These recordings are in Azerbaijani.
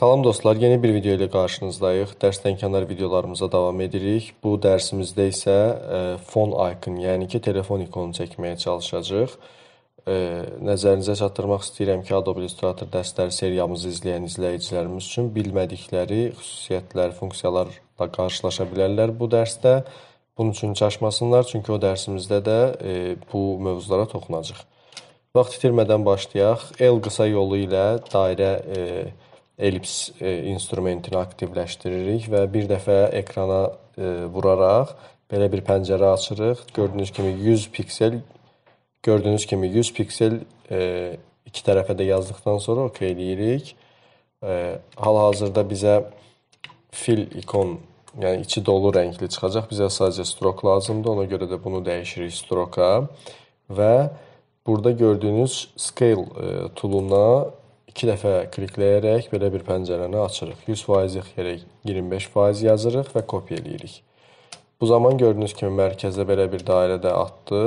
Salam dostlar, yeni bir video ilə qarşınızdayıq. Dərsdən kənar videolarımıza davam edirik. Bu dərsimizdə isə e, fon icon, yəni ki, telefon ikonu çəkməyə çalışacağıq. E, nəzərinizə çatdırmaq istəyirəm ki, Adobe Illustrator dərsləri seriyamızı izləyən izləyicilərimiz üçün bilmədikləri xüsusiyyətlər, funksiyalarla qarşılaşa bilərlər bu dərsdə. Bunun üçün çaşmasınlar, çünki o dərsimizdə də e, bu mövzulara toxunacaq. Vaxt itirmədən başlayaq. L qısa yolu ilə dairə elips e, instrumentini aktivləşdiririk və bir dəfə ekrana e, vuraraq belə bir pəncərə açırıq. Gördüyünüz kimi 100 piksel gördüyünüz kimi 100 piksel e, iki tərəfə də yazdıqdan sonra OK eləyirik. Hal-hazırda bizə fill ikon, yəni içi dolu rəngli çıxacaq. Bizə sadəcə strok lazımdır. Ona görə də bunu dəyişirik stroka və burada gördüyünüz scale tooluna iki dəfə klikləyərək belə bir pəncərəni açırıq. 100% yerə 25% yazırıq və kopya eləyirik. Bu zaman gördüyünüz kimi mərkəzə belə bir dairə də atdı.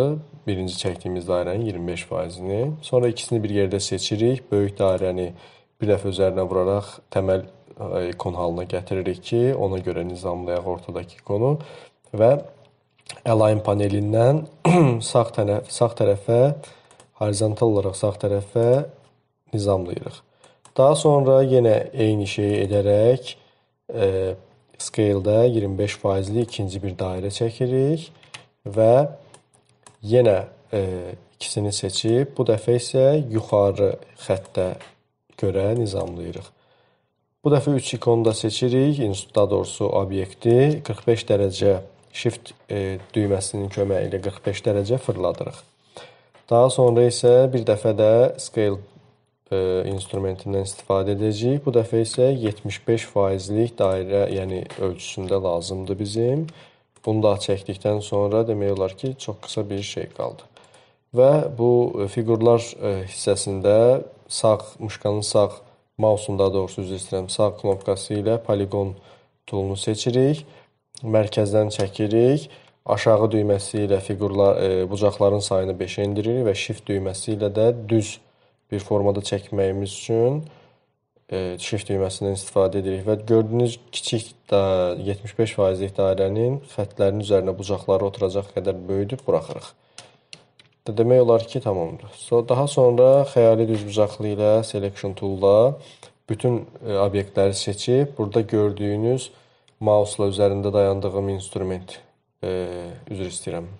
Birinci çəkdiyimiz dairənin 25%-ni. Sonra ikisini bir yerdə seçirik. Böyük dairəni bir dəfə üzərinə vuraraq təməl ikon e, halına gətiririk ki, ona görə nizamlayaq ortadakı ikonu və Align panelindən sağ tərəf sağ tərəfə horizontal olaraq sağ tərəfə nizamlayırıq. Daha sonra yenə eyni şeyi edərək e, scale-də 25 faizli ikinci bir dairə çəkirik və yenə e, ikisini seçib bu dəfə isə yuxarı xəttə görə nizamlayırıq. Bu dəfə 3 ikonu da seçirik, daha doğrusu obyekti 45 dərəcə shift e, düyməsinin köməyi ilə 45 dərəcə fırladırıq. Daha sonra isə bir dəfə də scale E, instrumentindən istifadə edəcəyik. Bu dəfə isə 75 faizlik dairə, yəni ölçüsündə lazımdır bizim. Bunu da çəkdikdən sonra demək olar ki, çox qısa bir şey qaldı. Və bu e, fiqurlar e, hissəsində sağ muşkanın sağ mausunda doğrusu üzr istəyirəm, sağ knopkası ilə poligon toolunu seçirik. Mərkəzdən çəkirik. Aşağı düyməsi ilə fiqurlar bucaqların sayını 5-ə endiririk və shift düyməsi ilə də düz bir formada çəkməyimiz üçün e, shift düyməsindən istifadə edirik və gördüyünüz kiçik da 75%lik dairənin xətlərinin üzərinə bucaqları oturacaq qədər böyüdüb buraxırıq. Demək olar ki, tamamdır. So, daha sonra xəyali düzbucaqlı ilə selection tool-la bütün e, obyektləri seçib burada gördüyünüz mouse-la üzərində dayandığım instrument e, üzr istəyirəm.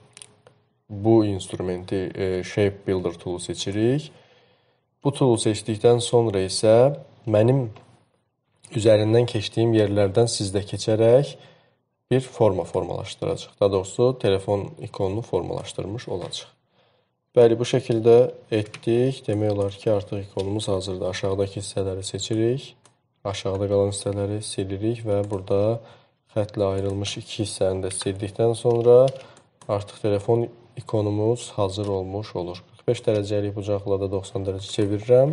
Bu instrumenti e, shape builder tool seçirik Bu tool seçdikdən sonra isə mənim üzərindən keçdiyim yerlərdən siz də keçərək bir forma formalaşdıracaq. Daha doğrusu telefon ikonunu formalaşdırmış olacaq. Bəli, bu şəkildə etdik. Demək olar ki, artıq ikonumuz hazırdır. Aşağıdakı hissələri seçirik. Aşağıda qalan hissələri silirik və burada xətlə ayrılmış iki hissəni də sildikdən sonra artıq telefon ikonumuz hazır olmuş olur. 45 dərəcəlik bucaqla da 90 dərəcə çevirirəm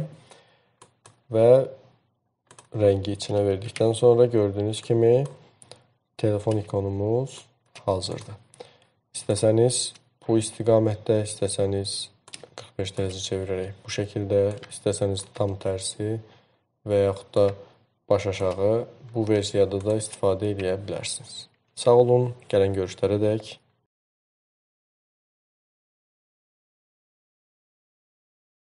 və rəngi içinə verdikdən sonra gördüyünüz kimi telefon ikonumuz hazırdır. İstəsəniz bu istiqamətdə, istəsəniz 45 dərəcə çevirərək bu şəkildə, istəsəniz tam tərsi və yaxud da baş aşağı bu versiyada da istifadə edə bilərsiniz. Sağ olun, gələn görüşlərə dək.